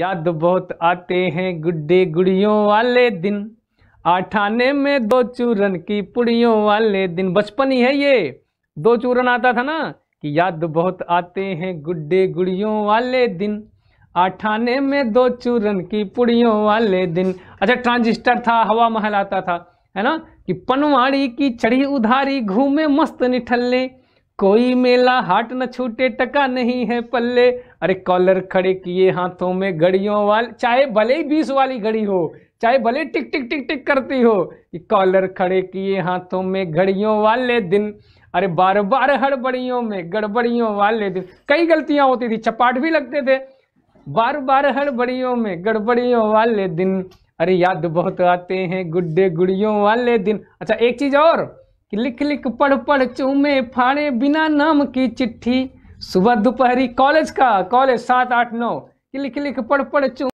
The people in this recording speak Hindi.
याद बहुत आते हैं गुड्डे गुड़ियों वाले दिन आठाने में दो चूरन की पुड़ियों वाले दिन बचपन ही है ये दो चूरन आता था ना कि याद बहुत आते हैं गुड्डे गुड़ियों वाले दिन आठाने में दो चूरन की पुड़ियों वाले दिन अच्छा ट्रांजिस्टर था हवा महल आता था है ना कि पनवाड़ी की चढ़ी उधारी घूमे मस्त निठल्ले कोई मेला हाट न छूटे टका नहीं है पल्ले अरे कॉलर खड़े किए हाथों में घड़ियों वाले चाहे भले ही बीस वाली घड़ी हो चाहे भले टिक टिक टिक टिक करती हो कि कॉलर खड़े किए हाथों में घड़ियों वाले दिन अरे बार बार हड़बड़ियों में गड़बड़ियों वाले दिन कई गलतियां होती थी चपाट भी लगते थे बार बार हड़बड़ियों में गड़बड़ियों वाले दिन अरे याद बहुत आते हैं गुड्डे गुड़ियों वाले दिन अच्छा एक चीज और कि लिख लिख पढ़ पढ़ चूमे फाड़े बिना नाम की चिट्ठी सुबह दोपहरी कॉलेज का कॉलेज सात आठ नौ कि लिख लिख पढ़ पढ़ चूमे